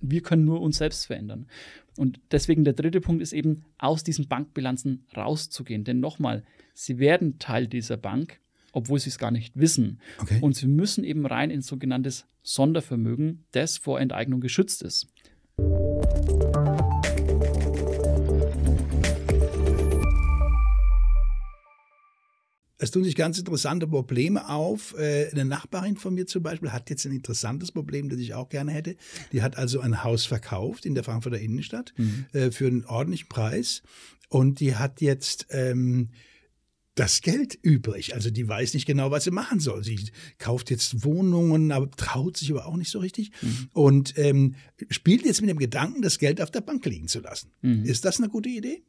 Wir können nur uns selbst verändern. Und deswegen der dritte Punkt ist eben, aus diesen Bankbilanzen rauszugehen. Denn nochmal, sie werden Teil dieser Bank, obwohl sie es gar nicht wissen. Okay. Und sie müssen eben rein ins sogenanntes Sondervermögen, das vor Enteignung geschützt ist. es tun sich ganz interessante Probleme auf. Äh, eine Nachbarin von mir zum Beispiel hat jetzt ein interessantes Problem, das ich auch gerne hätte. Die hat also ein Haus verkauft in der Frankfurter Innenstadt mhm. Äh, für einen ordentlichen Preis. Und die hat jetzt ähm, das Geld übrig. Also die weiß nicht genau, was sie machen soll. Sie kauft jetzt Wohnungen, aber traut sich aber auch nicht so richtig mhm. und ähm, spielt jetzt mit dem Gedanken, das Geld auf der Bank liegen zu lassen. Mhm. Ist das eine gute Idee?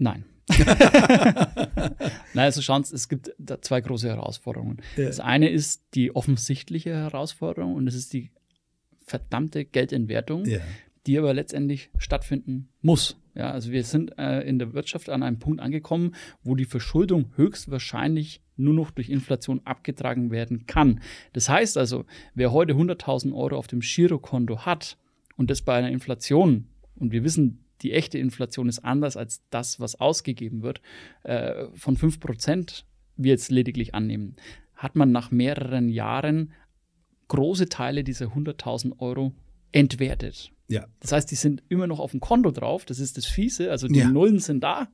Nein. Nein, also schauen Sie, es gibt zwei große Herausforderungen. Ja. Das eine ist die offensichtliche Herausforderung und das ist die verdammte Geldentwertung, ja. die aber letztendlich stattfinden muss. Ja, also wir sind äh, in der Wirtschaft an einem Punkt angekommen, wo die Verschuldung höchstwahrscheinlich nur noch durch Inflation abgetragen werden kann. Das heißt also, wer heute 100.000 Euro auf dem Girokonto hat und das bei einer Inflation, und wir wissen, die echte Inflation ist anders als das, was ausgegeben wird, äh, von 5% Prozent, wir jetzt lediglich annehmen, hat man nach mehreren Jahren große Teile dieser 100.000 Euro entwertet. Ja. Das heißt, die sind immer noch auf dem Konto drauf. Das ist das Fiese. Also die ja. Nullen sind da.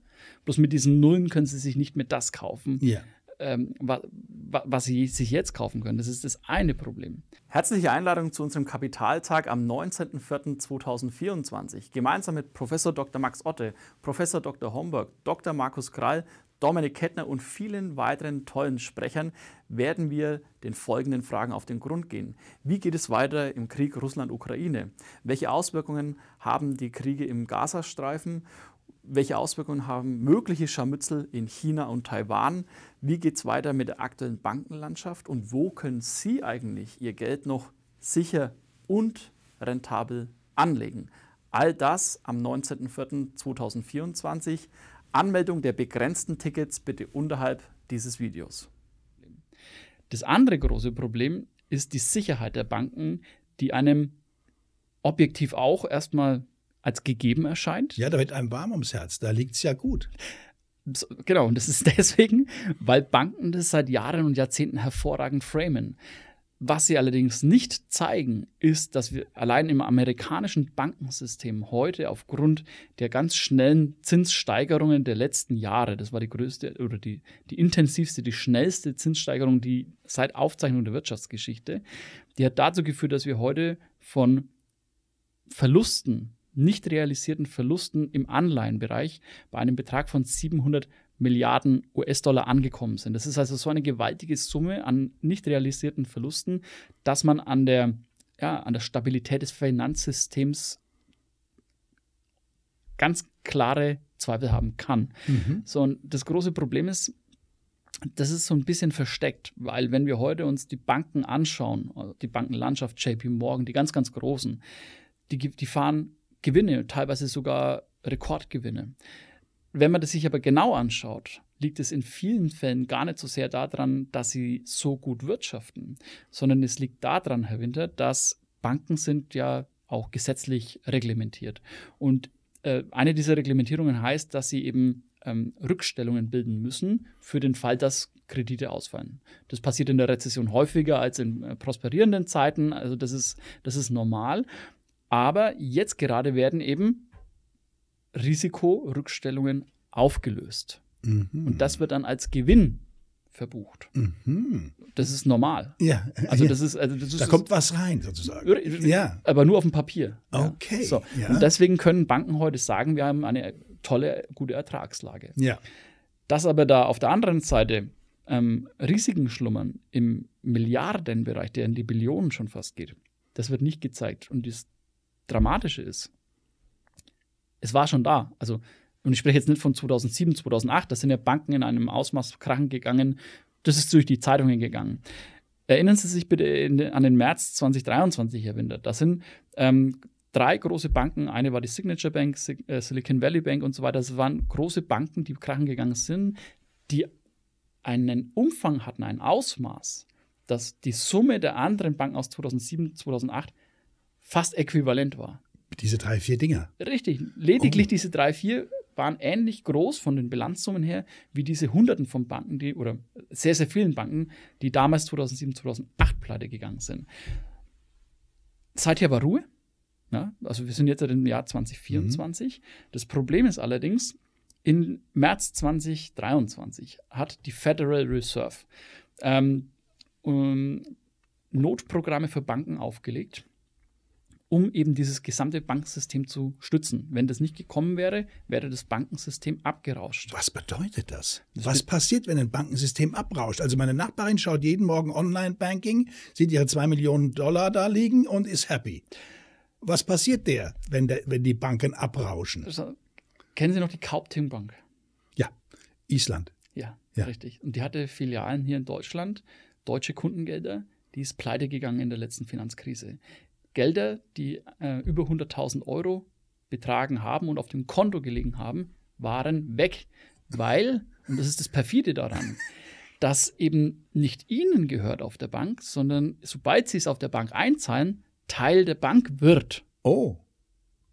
Bloß mit diesen Nullen können sie sich nicht mehr das kaufen, ja ähm, wa, wa, was Sie sich jetzt kaufen können. Das ist das eine Problem. Herzliche Einladung zu unserem Kapitaltag am 19.04.2024. Gemeinsam mit Professor Dr. Max Otte, Professor Dr. Homburg, Dr. Markus Krall, Dominik Kettner und vielen weiteren tollen Sprechern werden wir den folgenden Fragen auf den Grund gehen. Wie geht es weiter im Krieg Russland-Ukraine? Welche Auswirkungen haben die Kriege im Gazastreifen? welche Auswirkungen haben mögliche Scharmützel in China und Taiwan? Wie geht es weiter mit der aktuellen Bankenlandschaft und wo können Sie eigentlich Ihr Geld noch sicher und rentabel anlegen? All das am 19.04.2024. Anmeldung der begrenzten Tickets bitte unterhalb dieses Videos. Das andere große Problem ist die Sicherheit der Banken, die einem objektiv auch erstmal als gegeben erscheint. Ja, da wird einem warm ums Herz, da liegt es ja gut. Genau, und das ist deswegen, weil Banken das seit Jahren und Jahrzehnten hervorragend framen. Was sie allerdings nicht zeigen, ist, dass wir allein im amerikanischen Bankensystem heute aufgrund der ganz schnellen Zinssteigerungen der letzten Jahre, das war die größte oder die, die intensivste, die schnellste Zinssteigerung, die seit Aufzeichnung der Wirtschaftsgeschichte, die hat dazu geführt, dass wir heute von Verlusten nicht realisierten Verlusten im Anleihenbereich bei einem Betrag von 700 Milliarden US-Dollar angekommen sind. Das ist also so eine gewaltige Summe an nicht realisierten Verlusten, dass man an der, ja, an der Stabilität des Finanzsystems ganz klare Zweifel haben kann. Mhm. So, und das große Problem ist, das ist so ein bisschen versteckt, weil wenn wir heute uns die Banken anschauen, also die Bankenlandschaft, JP Morgan, die ganz, ganz großen, die, die fahren Gewinne, teilweise sogar Rekordgewinne. Wenn man das sich aber genau anschaut, liegt es in vielen Fällen gar nicht so sehr daran, dass sie so gut wirtschaften, sondern es liegt daran, Herr Winter, dass Banken sind ja auch gesetzlich reglementiert. Und äh, eine dieser Reglementierungen heißt, dass sie eben ähm, Rückstellungen bilden müssen für den Fall, dass Kredite ausfallen. Das passiert in der Rezession häufiger als in äh, prosperierenden Zeiten. Also das ist, das ist normal. Aber jetzt gerade werden eben Risikorückstellungen aufgelöst. Mhm. Und das wird dann als Gewinn verbucht. Mhm. Das ist normal. Ja. Also ja. das ist, also das ist, da kommt was rein sozusagen. Ja. Aber nur auf dem Papier. Okay. So. Ja. Und deswegen können Banken heute sagen, wir haben eine tolle, gute Ertragslage. Ja. Dass aber da auf der anderen Seite ähm, Risiken schlummern im Milliardenbereich, der in die Billionen schon fast geht, das wird nicht gezeigt. Und dies, Dramatische ist, es war schon da. Also, und ich spreche jetzt nicht von 2007, 2008, da sind ja Banken in einem Ausmaß krachen gegangen, das ist durch die Zeitungen gegangen. Erinnern Sie sich bitte in, an den März 2023, Herr Winter. Da sind ähm, drei große Banken, eine war die Signature Bank, äh, Silicon Valley Bank und so weiter. Das waren große Banken, die krachen gegangen sind, die einen Umfang hatten, ein Ausmaß, dass die Summe der anderen Banken aus 2007, 2008 fast äquivalent war. Diese drei, vier Dinger. Richtig. Lediglich oh. diese drei, vier waren ähnlich groß von den Bilanzsummen her wie diese Hunderten von Banken, die oder sehr, sehr vielen Banken, die damals 2007, 2008 pleite gegangen sind. Seither war Ruhe. Na? Ne? Also wir sind jetzt im Jahr 2024. Mhm. Das Problem ist allerdings, im März 2023 hat die Federal Reserve ähm, um, ähm, Notprogramme für Banken aufgelegt um eben dieses gesamte Banksystem zu stützen. Wenn das nicht gekommen wäre, wäre das Bankensystem abgerauscht. Was bedeutet das? das Was passiert, wenn ein Bankensystem abrauscht? Also meine Nachbarin schaut jeden Morgen Online-Banking, sieht ihre zwei Millionen Dollar da liegen und ist happy. Was passiert der, wenn, der, wenn die Banken abrauschen? Also, kennen Sie noch die Kaupting Bank? Ja, Island. Ja, ja, richtig. Und die hatte Filialen hier in Deutschland, deutsche Kundengelder, die ist pleite gegangen in der letzten Finanzkrise. Gelder, die äh, über 100.000 Euro betragen haben und auf dem Konto gelegen haben, waren weg, weil, und das ist das perfide daran, dass eben nicht ihnen gehört auf der Bank, sondern sobald sie es auf der Bank einzahlen, Teil der Bank wird. Oh.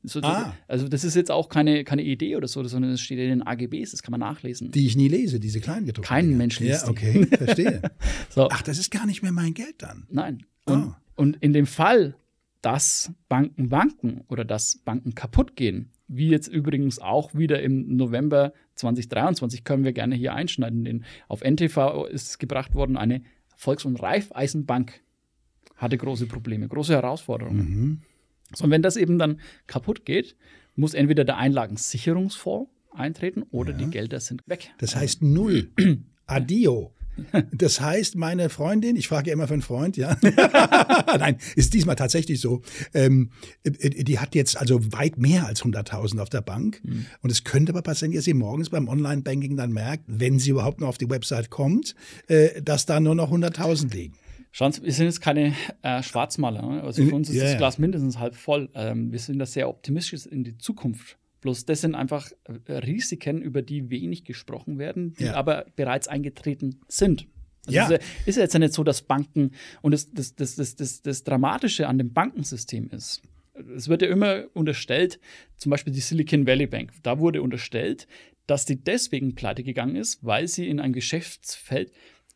So, ah. Also das ist jetzt auch keine, keine Idee oder so, sondern das steht in den AGBs, das kann man nachlesen. Die ich nie lese, diese kleinen kleingedruckten. Kein Dinger. Mensch liest Ja, okay, verstehe. so. Ach, das ist gar nicht mehr mein Geld dann. Nein. Ah. Und, oh. und in dem Fall, dass Banken wanken oder dass Banken kaputt gehen. Wie jetzt übrigens auch wieder im November 2023 können wir gerne hier einschneiden. Denn auf NTV ist gebracht worden eine Volks- und Raiffeisenbank hatte große Probleme, große Herausforderungen. Mhm. So, und wenn das eben dann kaputt geht, muss entweder der Einlagensicherungsfonds eintreten oder ja. die Gelder sind weg. Das heißt null. Adio. Das heißt, meine Freundin, ich frage ja immer für einen Freund, ja. Nein, ist diesmal tatsächlich so. Ähm, äh, die hat jetzt also weit mehr als 100.000 auf der Bank. Mhm. Und es könnte aber passieren, dass sie morgens beim Online-Banking dann merkt, wenn sie überhaupt noch auf die Website kommt, äh, dass da nur noch 100.000 liegen. Schauen Sie, wir sind jetzt keine äh, Schwarzmaler. Ne? Also für äh, uns ist ja, das Glas mindestens halb voll. Ähm, wir sind da sehr optimistisch in die Zukunft Bloß das sind einfach äh, Risiken, über die wenig gesprochen werden, die ja. aber bereits eingetreten sind. Also ja. Ist ja jetzt ja nicht so, dass Banken und das, das, das, das, das, das Dramatische an dem Bankensystem ist. Es wird ja immer unterstellt, zum Beispiel die Silicon Valley Bank, da wurde unterstellt, dass die deswegen pleite gegangen ist, weil sie in ein Geschäftsfeld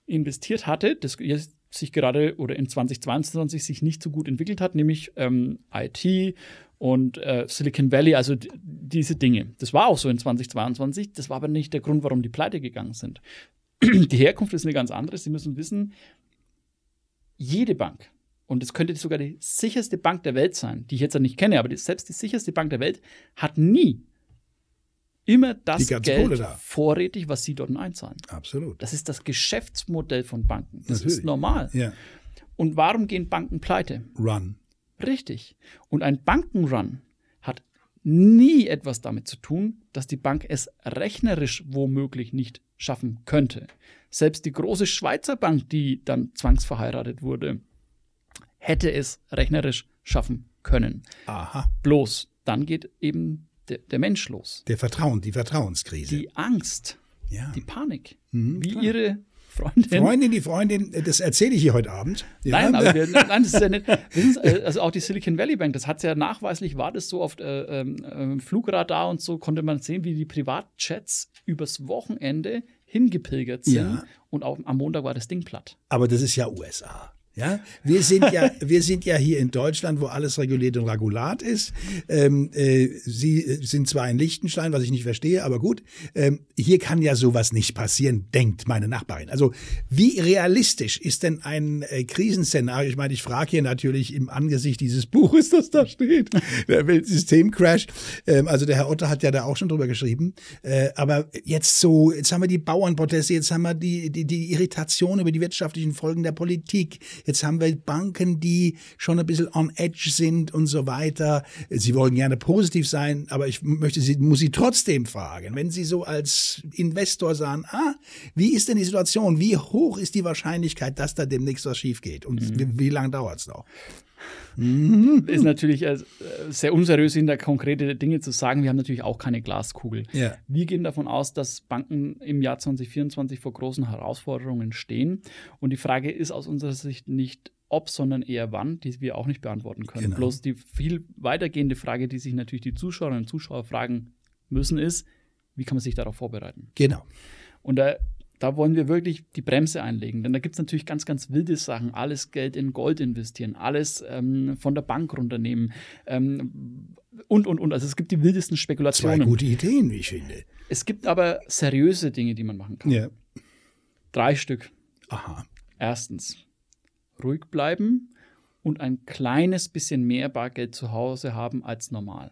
investiert hatte, das jetzt sich gerade oder in 2022 sich nicht so gut entwickelt hat, nämlich ähm, IT und äh, Silicon Valley, also diese Dinge. Das war auch so in 2022, das war aber nicht der Grund, warum die pleite gegangen sind. die Herkunft ist eine ganz andere. Sie müssen wissen, jede Bank, und es könnte sogar die sicherste Bank der Welt sein, die ich jetzt nicht kenne, aber die, selbst die sicherste Bank der Welt hat nie immer das Geld da. vorrätig, was sie dort einzahlen. Absolut. Das ist das Geschäftsmodell von Banken. Das Natürlich. ist normal. Ja. Und warum gehen Banken pleite? Run. Richtig. Und ein Bankenrun hat nie etwas damit zu tun, dass die Bank es rechnerisch womöglich nicht schaffen könnte. Selbst die große Schweizer Bank, die dann zwangsverheiratet wurde, hätte es rechnerisch schaffen können. Aha. Bloß dann geht eben der, der Mensch los. Der Vertrauen, die Vertrauenskrise. Die Angst, ja. die Panik. Mhm, wie klar. ihre Freundin. Freundin, die Freundin, äh, das erzähle ich hier heute Abend. Ja. Nein, aber wir, nein, das ist ja nicht. Äh, also auch die Silicon Valley Bank, das hat ja nachweislich, war das so auf äh, ähm, äh, Flugradar und so, konnte man sehen, wie die Privatchats übers Wochenende hingepilgert sind. Ja. Und auch, am Montag war das Ding platt. Aber das ist ja USA. Ja, wir sind ja, wir sind ja hier in Deutschland, wo alles reguliert und regulat ist. Ähm, äh, Sie äh, sind zwar in Liechtenstein, was ich nicht verstehe, aber gut. Ähm, hier kann ja sowas nicht passieren, denkt meine Nachbarin. Also, wie realistisch ist denn ein äh, Krisenszenario? Ich meine, ich frage hier natürlich im Angesicht dieses Buches, das da steht, der Weltsystemcrash. Ähm, also, der Herr Otter hat ja da auch schon drüber geschrieben. Äh, aber jetzt so, jetzt haben wir die Bauernproteste, jetzt haben wir die, die, die Irritation über die wirtschaftlichen Folgen der Politik Jetzt haben wir Banken, die schon ein bisschen on edge sind und so weiter. Sie wollen gerne positiv sein, aber ich möchte Sie, muss Sie trotzdem fragen, wenn Sie so als Investor sagen, ah, wie ist denn die Situation? Wie hoch ist die Wahrscheinlichkeit, dass da demnächst was schief geht? Und mhm. wie, wie lange dauert es noch? Mhm. ist natürlich äh, sehr unseriös, in der konkrete Dinge zu sagen. Wir haben natürlich auch keine Glaskugel. Ja. Wir gehen davon aus, dass Banken im Jahr 2024 vor großen Herausforderungen stehen. Und die Frage ist aus unserer Sicht nicht, ob, sondern eher wann, die wir auch nicht beantworten können. Genau. Bloß die viel weitergehende Frage, die sich natürlich die Zuschauerinnen und Zuschauer fragen müssen, ist, wie kann man sich darauf vorbereiten? Genau. Und da da wollen wir wirklich die Bremse einlegen. Denn da gibt es natürlich ganz, ganz wilde Sachen. Alles Geld in Gold investieren, alles ähm, von der Bank runternehmen ähm, und, und, und. Also es gibt die wildesten Spekulationen. Zwei gute Ideen, wie ich finde. Es gibt aber seriöse Dinge, die man machen kann. Ja. Drei Stück. Aha. Erstens, ruhig bleiben und ein kleines bisschen mehr Bargeld zu Hause haben als normal.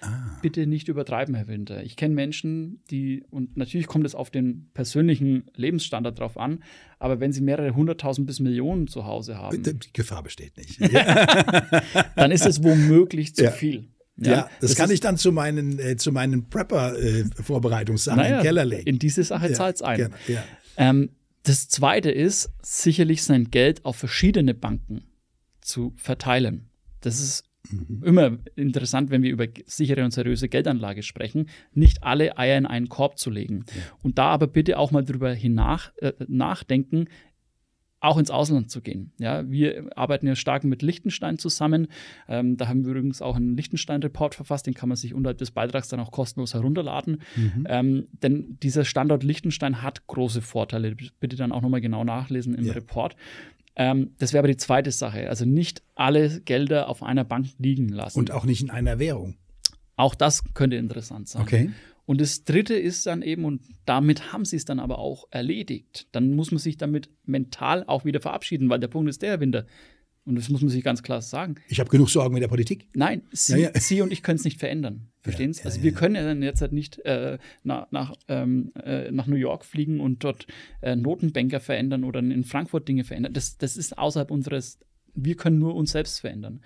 Ah. Bitte nicht übertreiben, Herr Winter. Ich kenne Menschen, die, und natürlich kommt es auf den persönlichen Lebensstandard drauf an, aber wenn sie mehrere hunderttausend bis Millionen zu Hause haben. Äh, die Gefahr besteht nicht. dann ist es womöglich zu ja. viel. Ja, ja, das, das kann ich dann zu meinen, äh, meinen Prepper-Vorbereitungssachen äh, naja, im Keller legen. In diese Sache ja, zahlt es ein. Gerne, ja. ähm, das zweite ist sicherlich sein Geld auf verschiedene Banken zu verteilen. Das ist mhm. immer interessant, wenn wir über sichere und seriöse Geldanlage sprechen, nicht alle Eier in einen Korb zu legen. Ja. Und da aber bitte auch mal drüber hinach, äh, nachdenken, auch ins Ausland zu gehen. Ja, wir arbeiten ja stark mit Liechtenstein zusammen. Ähm, da haben wir übrigens auch einen Liechtenstein-Report verfasst, den kann man sich unterhalb des Beitrags dann auch kostenlos herunterladen. Mhm. Ähm, denn dieser Standort Liechtenstein hat große Vorteile. Bitte dann auch nochmal genau nachlesen im ja. Report. Ähm, das wäre aber die zweite Sache. Also nicht alle Gelder auf einer Bank liegen lassen. Und auch nicht in einer Währung. Auch das könnte interessant sein. Okay. Und das dritte ist dann eben, und damit haben sie es dann aber auch erledigt. Dann muss man sich damit mental auch wieder verabschieden, weil der Punkt ist der, Winter. Und das muss man sich ganz klar sagen. Ich habe genug Sorgen mit der Politik. Nein, Sie, ja, ja. Sie und ich können es nicht verändern. Verstehen Sie? Ja, also wir können jetzt halt nicht äh, nach, nach, ähm, äh, nach New York fliegen und dort äh, Notenbanker verändern oder in Frankfurt Dinge verändern. Das, das ist außerhalb unseres, wir können nur uns selbst verändern.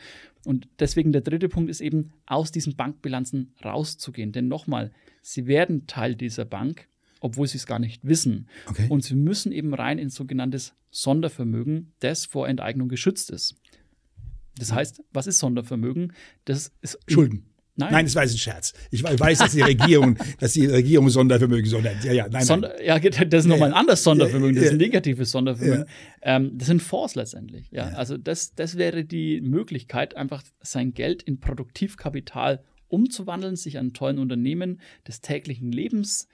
Und deswegen der dritte Punkt ist eben, aus diesen Bankbilanzen rauszugehen. Denn nochmal, Sie werden Teil dieser Bank obwohl sie es gar nicht wissen. Okay. Und sie müssen eben rein in sogenanntes Sondervermögen, das vor Enteignung geschützt ist. Das heißt, was ist Sondervermögen? Das ist Schulden. Nein. nein, das war jetzt ein Scherz. Ich weiß, dass die Regierung, dass die Regierung Sondervermögen sondert. Ja, ja, nein, nein. Sonder, ja, das ist nochmal ein anderes Sondervermögen, das ist ein negatives Sondervermögen. Ja. Ähm, das sind Fonds letztendlich. Ja, ja. Also das, das wäre die Möglichkeit, einfach sein Geld in Produktivkapital umzuwandeln, sich an tollen Unternehmen des täglichen Lebens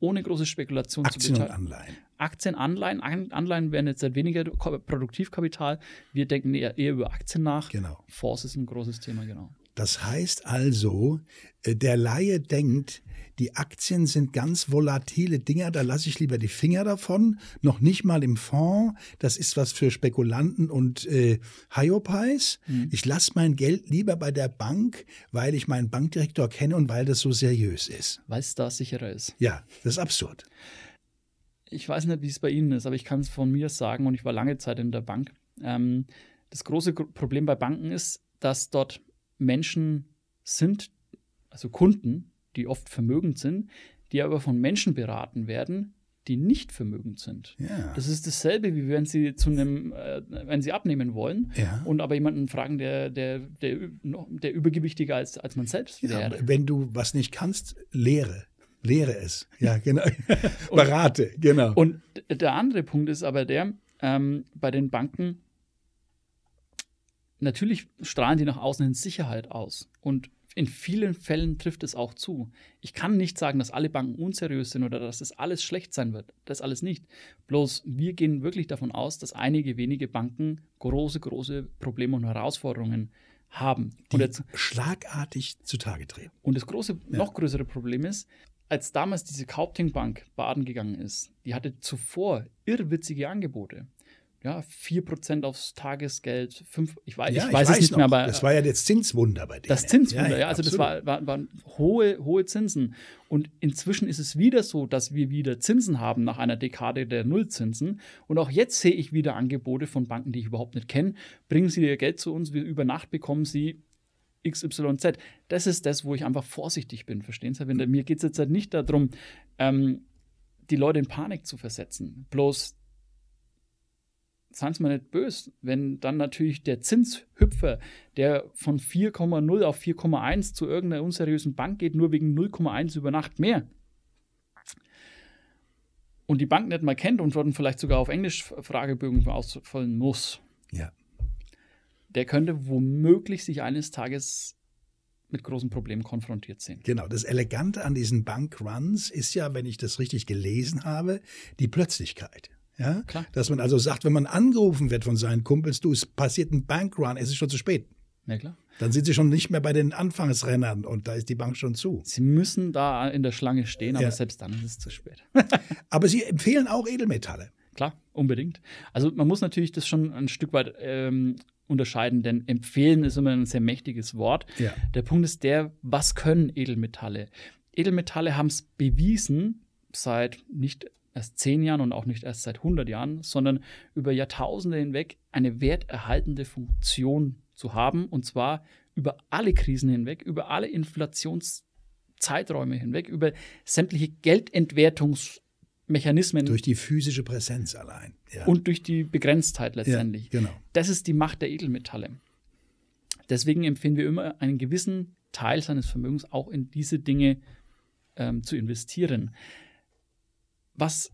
ohne große Spekulation Aktien zu beteiligen. Aktien und Anleihen. Aktien, Anleihen. Anleihen werden jetzt halt weniger Produktivkapital. Wir denken eher, eher über Aktien nach. Genau. Fonds ist ein großes Thema, genau. Das heißt also, äh, der Laie denkt, die Aktien sind ganz volatile Dinger, da lasse ich lieber die Finger davon, noch nicht mal im Fonds, das ist was für Spekulanten und äh, Hyopies. Mhm. Ich lasse mein Geld lieber bei der Bank, weil ich meinen Bankdirektor kenne und weil das so seriös ist. Weil es da sicherer ist. Ja, das ist absurd. Ich weiß nicht, wie es bei Ihnen ist, aber ich kann es von mir sagen und ich war lange Zeit in der Bank. Ähm, das große Problem bei Banken ist, dass dort Menschen sind, also Kunden, die oft vermögend sind, die aber von Menschen beraten werden, die nicht vermögend sind. Ja. Das ist dasselbe, wie wenn sie zu einem, äh, wenn sie abnehmen wollen ja. und aber jemanden fragen, der, der, der, der übergewichtiger als, als man selbst ja, wäre. Wenn du was nicht kannst, lehre. Lehre es. Ja, genau. und, Berate, genau. Und der andere Punkt ist aber der, ähm, bei den Banken, natürlich strahlen die nach außen hin Sicherheit aus. Und in vielen Fällen trifft es auch zu. Ich kann nicht sagen, dass alle Banken unseriös sind oder dass das alles schlecht sein wird. Das alles nicht. Bloß wir gehen wirklich davon aus, dass einige wenige Banken große, große Probleme und Herausforderungen haben. Die und jetzt, schlagartig zutage treten. Und das große, ja. noch größere Problem ist, als damals diese Kaupting Bank baden gegangen ist, die hatte zuvor irrwitzige Angebote ja, 4% aufs Tagesgeld, 5, ich weiß, ja, ich weiß, ich weiß es nicht noch. mehr, aber. Das war ja das Zinswunder bei denen. Das Zinswunder, ja, ja also absolut. das war, war, waren hohe, hohe Zinsen. Und inzwischen ist es wieder so, dass wir wieder Zinsen haben nach einer Dekade der Nullzinsen. Und auch jetzt sehe ich wieder Angebote von Banken, die ich überhaupt nicht kenne. Bringen Sie Ihr Geld zu uns, wir über Nacht bekommen Sie XYZ. Das ist das, wo ich einfach vorsichtig bin, verstehen Sie? Wenn, mir geht es jetzt halt nicht darum, ähm, die Leute in Panik zu versetzen. Bloß seien Sie mal nicht böse, wenn dann natürlich der Zinshüpfer, der von 4,0 auf 4,1 zu irgendeiner unseriösen Bank geht, nur wegen 0,1 über Nacht mehr und die Bank nicht mal kennt und dort vielleicht sogar auf Englisch Fragebögen ausfüllen muss, ja. der könnte womöglich sich eines Tages mit großen Problemen konfrontiert sehen. Genau, das Elegante an diesen Bankruns ist ja, wenn ich das richtig gelesen habe, die Plötzlichkeit. Ja? Klar. Dass man also sagt, wenn man angerufen wird von seinen Kumpels, du, es passiert ein Bankrun, es ist schon zu spät. Ja, klar. Dann sind sie schon nicht mehr bei den Anfangsrennern und da ist die Bank schon zu. Sie müssen da in der Schlange stehen, aber ja. selbst dann ist es zu spät. aber Sie empfehlen auch Edelmetalle. Klar, unbedingt. Also man muss natürlich das schon ein Stück weit ähm, unterscheiden, denn empfehlen ist immer ein sehr mächtiges Wort. Ja. Der Punkt ist der, was können Edelmetalle? Edelmetalle haben es bewiesen, seit nicht erst zehn Jahren und auch nicht erst seit 100 Jahren, sondern über Jahrtausende hinweg eine werterhaltende Funktion zu haben und zwar über alle Krisen hinweg, über alle Inflationszeiträume hinweg, über sämtliche Geldentwertungsmechanismen. Durch die physische Präsenz allein. Ja. Und durch die Begrenztheit letztendlich. Ja, genau. Das ist die Macht der Edelmetalle. Deswegen empfehlen wir immer, einen gewissen Teil seines Vermögens auch in diese Dinge ähm, zu investieren. Was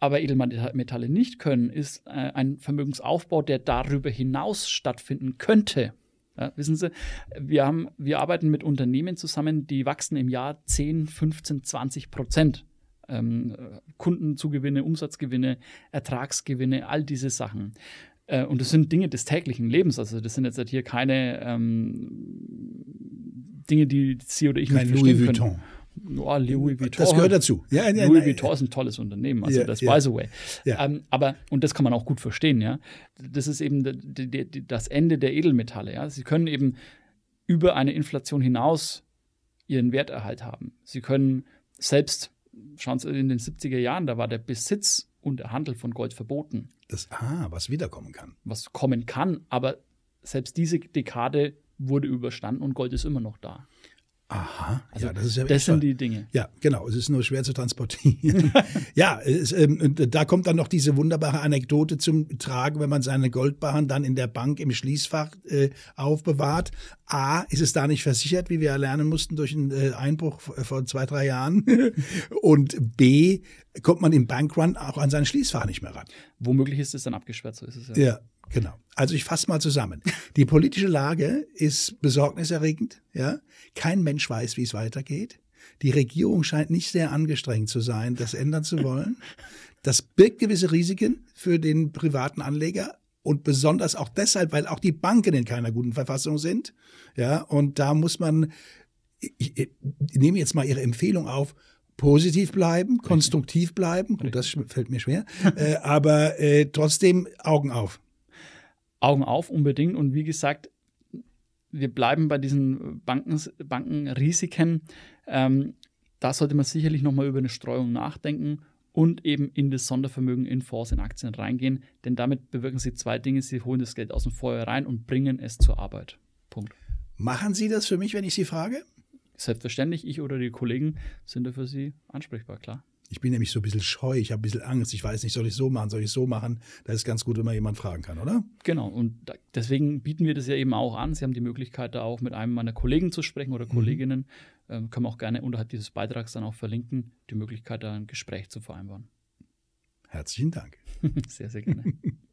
aber Edelmetalle nicht können, ist äh, ein Vermögensaufbau, der darüber hinaus stattfinden könnte. Ja, wissen Sie, wir, haben, wir arbeiten mit Unternehmen zusammen, die wachsen im Jahr 10, 15, 20 Prozent. Ähm, Kundenzugewinne, Umsatzgewinne, Ertragsgewinne, all diese Sachen. Äh, und das sind Dinge des täglichen Lebens. Also das sind jetzt halt hier keine ähm, Dinge, die Sie oder ich Kein nicht verstehen Louis Vuitton. können oh, Louis Vuitton. Das gehört dazu. Ja, ja, Louis Vuitton ja, ist ein tolles Unternehmen, also das by the way. Ähm, aber, und das kann man auch gut verstehen, ja. Das ist eben das Ende der Edelmetalle, ja. Sie können eben über eine Inflation hinaus ihren Werterhalt haben. Sie können selbst, schauen Sie in den 70er Jahren, da war der Besitz und der Handel von Gold verboten. Das, ah, was wiederkommen kann. Was kommen kann, aber selbst diese Dekade wurde überstanden und Gold ist immer noch da. Aha, also ja, das ist ja Das sind die Dinge. Ja, genau. Es ist nur schwer zu transportieren. ja, es, ähm, da kommt dann noch diese wunderbare Anekdote zum Tragen, wenn man seine Goldbarren dann in der Bank im Schließfach äh, aufbewahrt. A, ist es da nicht versichert, wie wir erlernen mussten durch einen äh, Einbruch äh, vor zwei, drei Jahren. Und B, kommt man im Bankrun auch an sein Schließfach nicht mehr ran. Womöglich ist es dann abgesperrt, so ist es ja. Ja, Genau. Also ich fasse mal zusammen. Die politische Lage ist besorgniserregend. Ja? Kein Mensch weiß, wie es weitergeht. Die Regierung scheint nicht sehr angestrengt zu sein, das ändern zu wollen. Das birgt gewisse Risiken für den privaten Anleger und besonders auch deshalb, weil auch die Banken in keiner guten Verfassung sind. Ja, und da muss man, ich, ich nehme jetzt mal Ihre Empfehlung auf, positiv bleiben, konstruktiv bleiben. Gut, das fällt mir schwer, äh, aber äh, trotzdem Augen auf. Augen auf unbedingt. Und wie gesagt, wir bleiben bei diesen Banken, Bankenrisiken. Ähm, da sollte man sicherlich nochmal über eine Streuung nachdenken und eben in das Sondervermögen in Fonds, in Aktien reingehen, denn damit bewirken sie zwei Dinge. Sie holen das Geld aus dem Feuer rein und bringen es zur Arbeit. Punkt. Machen Sie das für mich, wenn ich Sie frage? Selbstverständlich, ich oder die Kollegen sind da für Sie ansprechbar, klar. Ich bin nämlich so ein bisschen scheu, ich habe ein bisschen Angst, ich weiß nicht, soll ich so machen, soll ich so machen. Da ist ganz gut, wenn man jemanden fragen kann, oder? Genau, und da, deswegen bieten wir das ja eben auch an. Sie haben die Möglichkeit, da auch mit einem meiner Kollegen zu sprechen oder mhm. Kolleginnen. Ähm, können wir auch gerne unterhalb dieses Beitrags dann auch verlinken, die Möglichkeit, da ein Gespräch zu vereinbaren. Herzlichen Dank. sehr, sehr gerne.